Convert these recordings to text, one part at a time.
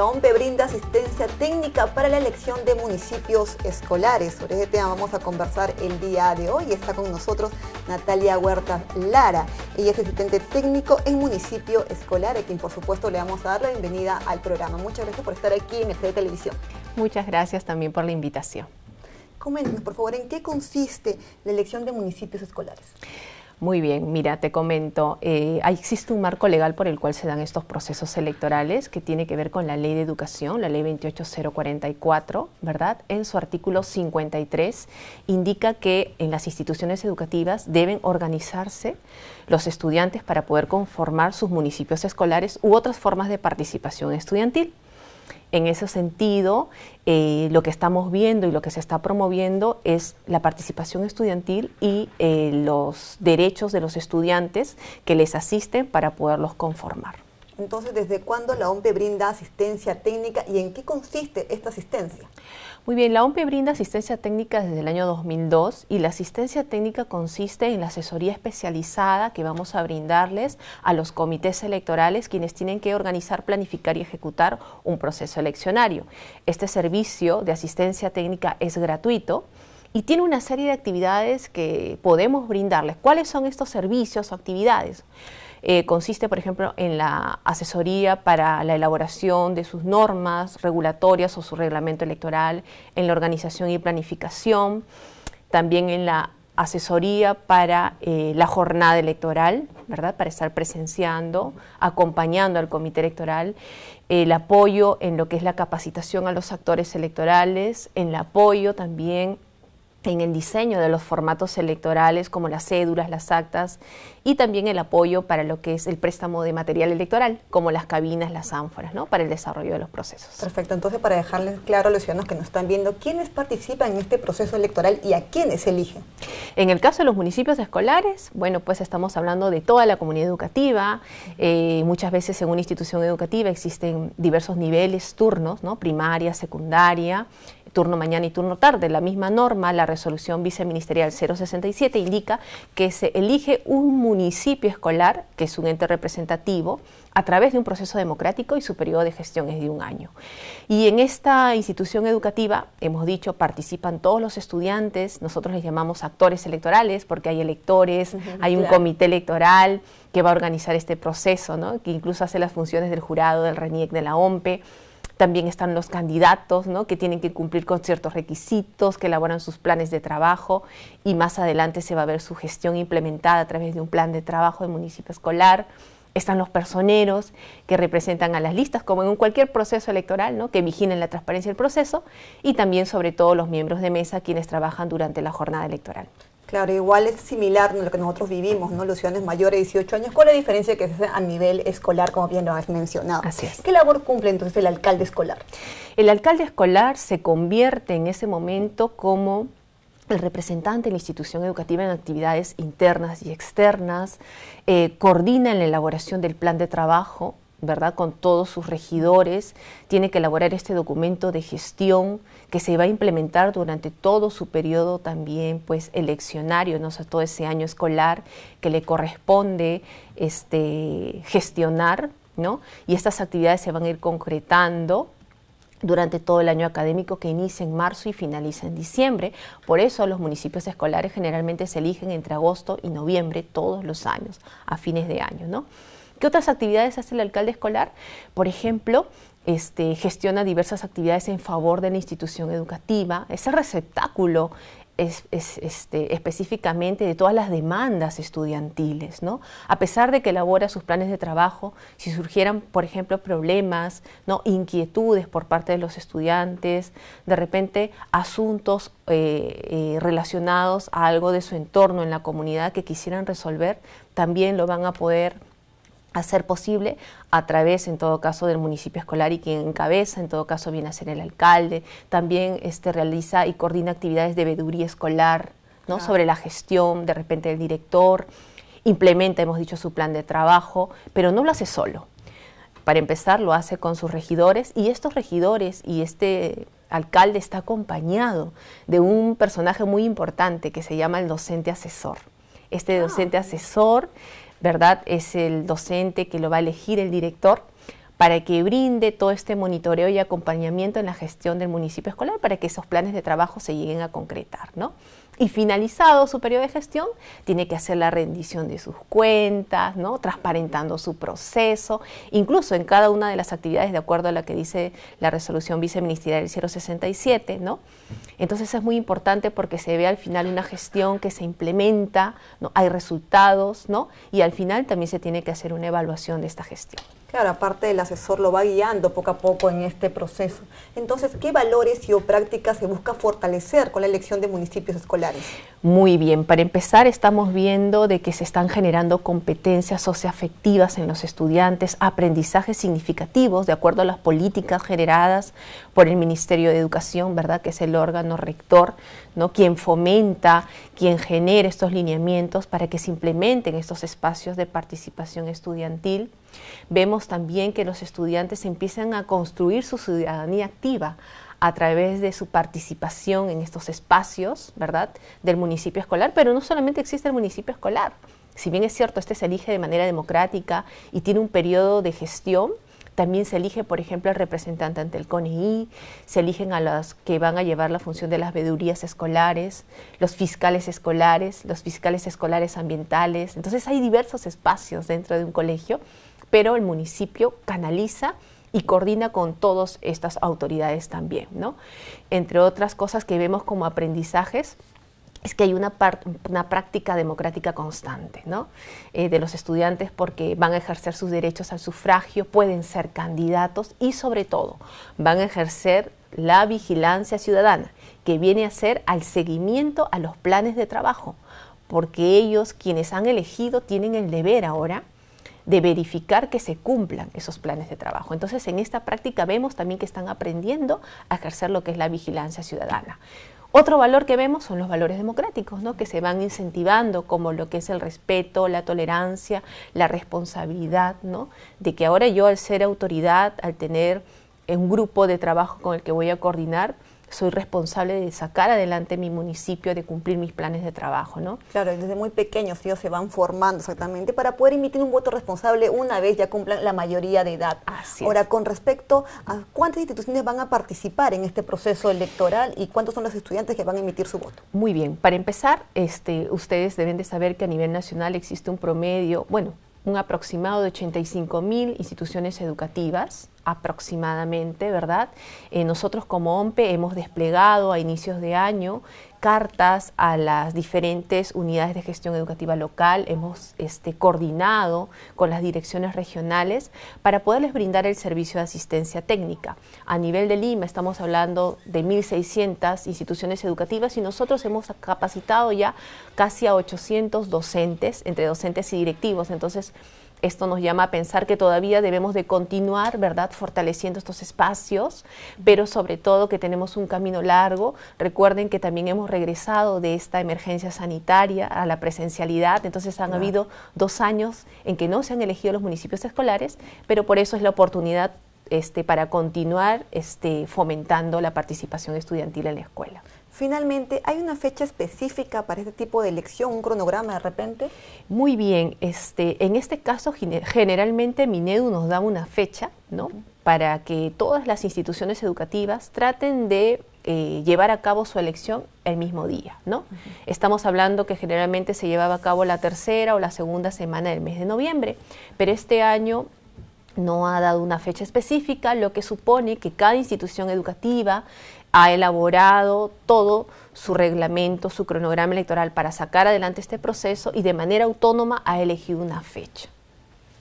la OMPE brinda asistencia técnica para la elección de municipios escolares. Sobre este tema vamos a conversar el día de hoy. Está con nosotros Natalia Huertas Lara. Ella es asistente técnico en municipio escolar, a quien por supuesto le vamos a dar la bienvenida al programa. Muchas gracias por estar aquí en de Televisión. Muchas gracias también por la invitación. Coméntenos, por favor, ¿en qué consiste la elección de municipios escolares? Muy bien, mira, te comento, eh, existe un marco legal por el cual se dan estos procesos electorales que tiene que ver con la ley de educación, la ley 28044, ¿verdad? En su artículo 53 indica que en las instituciones educativas deben organizarse los estudiantes para poder conformar sus municipios escolares u otras formas de participación estudiantil. En ese sentido, eh, lo que estamos viendo y lo que se está promoviendo es la participación estudiantil y eh, los derechos de los estudiantes que les asisten para poderlos conformar. Entonces, ¿desde cuándo la OMPE brinda asistencia técnica y en qué consiste esta asistencia? Muy bien, la OMPE brinda asistencia técnica desde el año 2002 y la asistencia técnica consiste en la asesoría especializada que vamos a brindarles a los comités electorales quienes tienen que organizar, planificar y ejecutar un proceso eleccionario. Este servicio de asistencia técnica es gratuito y tiene una serie de actividades que podemos brindarles. ¿Cuáles son estos servicios o actividades? Eh, consiste, por ejemplo, en la asesoría para la elaboración de sus normas regulatorias o su reglamento electoral, en la organización y planificación, también en la asesoría para eh, la jornada electoral, ¿verdad? Para estar presenciando, acompañando al comité electoral, el apoyo en lo que es la capacitación a los actores electorales, en el apoyo también en el diseño de los formatos electorales como las cédulas, las actas y también el apoyo para lo que es el préstamo de material electoral como las cabinas, las ánforas, ¿no? para el desarrollo de los procesos. Perfecto, entonces para dejarles claro a los ciudadanos que nos están viendo, ¿quiénes participan en este proceso electoral y a quiénes eligen? En el caso de los municipios escolares, bueno, pues estamos hablando de toda la comunidad educativa, eh, muchas veces en una institución educativa existen diversos niveles, turnos, ¿no? primaria, secundaria, turno mañana y turno tarde. La misma norma, la resolución viceministerial 067, indica que se elige un municipio escolar, que es un ente representativo, a través de un proceso democrático y su periodo de gestión es de un año. Y en esta institución educativa, hemos dicho, participan todos los estudiantes, nosotros les llamamos actores electorales porque hay electores, hay un comité electoral que va a organizar este proceso, que incluso hace las funciones del jurado, del RENIEC, de la OMPE. También están los candidatos, que tienen que cumplir con ciertos requisitos, que elaboran sus planes de trabajo y más adelante se va a ver su gestión implementada a través de un plan de trabajo de municipio escolar. Están los personeros que representan a las listas, como en cualquier proceso electoral, ¿no? que vigilen la transparencia del proceso, y también sobre todo los miembros de mesa quienes trabajan durante la jornada electoral. Claro, igual es similar a lo que nosotros vivimos, ¿no? ciudadanos mayores de 18 años. ¿Cuál es la diferencia que se hace a nivel escolar, como bien lo has mencionado? ¿Qué labor cumple entonces el alcalde escolar? El alcalde escolar se convierte en ese momento como el representante de la institución educativa en actividades internas y externas, eh, coordina en la elaboración del plan de trabajo ¿verdad? Con todos sus regidores, tiene que elaborar este documento de gestión que se va a implementar durante todo su periodo también, pues, eleccionario, ¿no? O todo ese año escolar que le corresponde este, gestionar, ¿no? Y estas actividades se van a ir concretando durante todo el año académico que inicia en marzo y finaliza en diciembre. Por eso los municipios escolares generalmente se eligen entre agosto y noviembre todos los años, a fines de año, ¿no? ¿Qué otras actividades hace el alcalde escolar? Por ejemplo, este, gestiona diversas actividades en favor de la institución educativa, ese receptáculo es, es, este, específicamente de todas las demandas estudiantiles, ¿no? A pesar de que elabora sus planes de trabajo, si surgieran, por ejemplo, problemas, ¿no? inquietudes por parte de los estudiantes, de repente asuntos eh, eh, relacionados a algo de su entorno en la comunidad que quisieran resolver, también lo van a poder hacer posible a través, en todo caso, del municipio escolar y quien encabeza, en todo caso, viene a ser el alcalde. También este, realiza y coordina actividades de veeduría escolar, ¿no? Ah. sobre la gestión, de repente el director, implementa, hemos dicho, su plan de trabajo, pero no lo hace solo. Para empezar, lo hace con sus regidores y estos regidores y este alcalde está acompañado de un personaje muy importante que se llama el docente asesor. Este ah. docente asesor ¿verdad? Es el docente que lo va a elegir el director para que brinde todo este monitoreo y acompañamiento en la gestión del municipio escolar para que esos planes de trabajo se lleguen a concretar, ¿no? Y finalizado su periodo de gestión, tiene que hacer la rendición de sus cuentas, ¿no? transparentando su proceso, incluso en cada una de las actividades de acuerdo a la que dice la resolución viceministerial 067. ¿no? Entonces es muy importante porque se ve al final una gestión que se implementa, ¿no? hay resultados ¿no? y al final también se tiene que hacer una evaluación de esta gestión. Claro, aparte del asesor lo va guiando poco a poco en este proceso. Entonces, ¿qué valores y o prácticas se busca fortalecer con la elección de municipios escolares? Muy bien, para empezar estamos viendo de que se están generando competencias socioafectivas en los estudiantes, aprendizajes significativos de acuerdo a las políticas generadas por el Ministerio de Educación, ¿verdad? Que es el órgano rector, ¿no? Quien fomenta, quien genera estos lineamientos para que se implementen estos espacios de participación estudiantil Vemos también que los estudiantes empiezan a construir su ciudadanía activa a través de su participación en estos espacios, ¿verdad?, del municipio escolar, pero no solamente existe el municipio escolar. Si bien es cierto, este se elige de manera democrática y tiene un periodo de gestión, también se elige, por ejemplo, al representante ante el CONEI, se eligen a los que van a llevar la función de las vedurías escolares, los fiscales escolares, los fiscales escolares ambientales. Entonces hay diversos espacios dentro de un colegio, pero el municipio canaliza y coordina con todas estas autoridades también, ¿no? Entre otras cosas que vemos como aprendizajes, es que hay una, práctica democrática constante eh, de los estudiantes porque van a ejercer sus derechos al sufragio, pueden ser candidatos y sobre todo van a ejercer la vigilancia ciudadana que viene a ser al seguimiento a los planes de trabajo, porque ellos quienes han elegido tienen el deber ahora de verificar que se cumplan esos planes de trabajo. Entonces en esta práctica vemos también que están aprendiendo a ejercer lo que es la vigilancia ciudadana. Otro valor que vemos son los valores democráticos, ¿no? que se van incentivando como lo que es el respeto, la tolerancia, la responsabilidad, ¿no? de que ahora yo al ser autoridad, al tener un grupo de trabajo con el que voy a coordinar, soy responsable de sacar adelante mi municipio, de cumplir mis planes de trabajo, ¿no? Claro, desde muy pequeños ellos se van formando exactamente para poder emitir un voto responsable una vez ya cumplan la mayoría de edad. Ahora, con respecto a cuántas instituciones van a participar en este proceso electoral y cuántos son los estudiantes que van a emitir su voto. Muy bien, para empezar, este, ustedes deben de saber que a nivel nacional existe un promedio, bueno, un aproximado de 85 mil instituciones educativas aproximadamente, ¿verdad? Eh, nosotros como OMPE hemos desplegado a inicios de año cartas a las diferentes unidades de gestión educativa local, hemos este, coordinado con las direcciones regionales para poderles brindar el servicio de asistencia técnica. A nivel de Lima e estamos hablando de 1.600 instituciones educativas y nosotros hemos capacitado ya casi a 800 docentes, entre docentes y directivos. Entonces, esto nos llama a pensar que todavía debemos de continuar, ¿verdad?, fortaleciendo estos espacios, pero sobre todo que tenemos un camino largo. Recuerden que también hemos regresado de esta emergencia sanitaria a la presencialidad, entonces han habido dos años en que no se han elegido los municipios escolares, pero por eso es la oportunidad este, para continuar este, fomentando la participación estudiantil en la escuela. Finalmente, ¿hay una fecha específica para este tipo de elección, un cronograma de repente? Muy bien, este, en este caso generalmente Minedu nos da una fecha, ¿no? Para que todas las instituciones educativas traten de eh, llevar a cabo su elección el mismo día, ¿no? Estamos hablando que generalmente se llevaba a cabo la tercera o la segunda semana del mes de noviembre, pero este año no ha dado una fecha específica, lo que supone que cada institución educativa ha elaborado todo su reglamento, su cronograma electoral para sacar adelante este proceso y de manera autónoma ha elegido una fecha.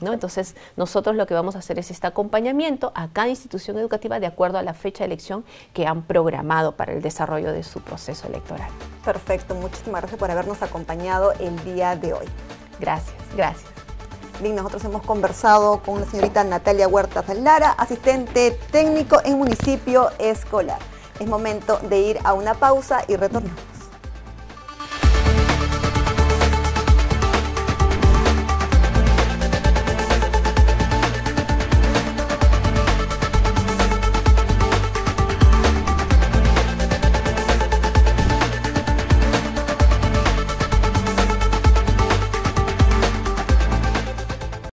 Entonces, nosotros lo que vamos a hacer es este acompañamiento a cada institución educativa de acuerdo a la fecha de elección que han programado para el desarrollo de su proceso electoral. Perfecto, muchísimas gracias por habernos acompañado el día de hoy. Gracias, gracias nosotros hemos conversado con la señorita Natalia Huerta Lara, asistente técnico en municipio escolar. Es momento de ir a una pausa y retornamos.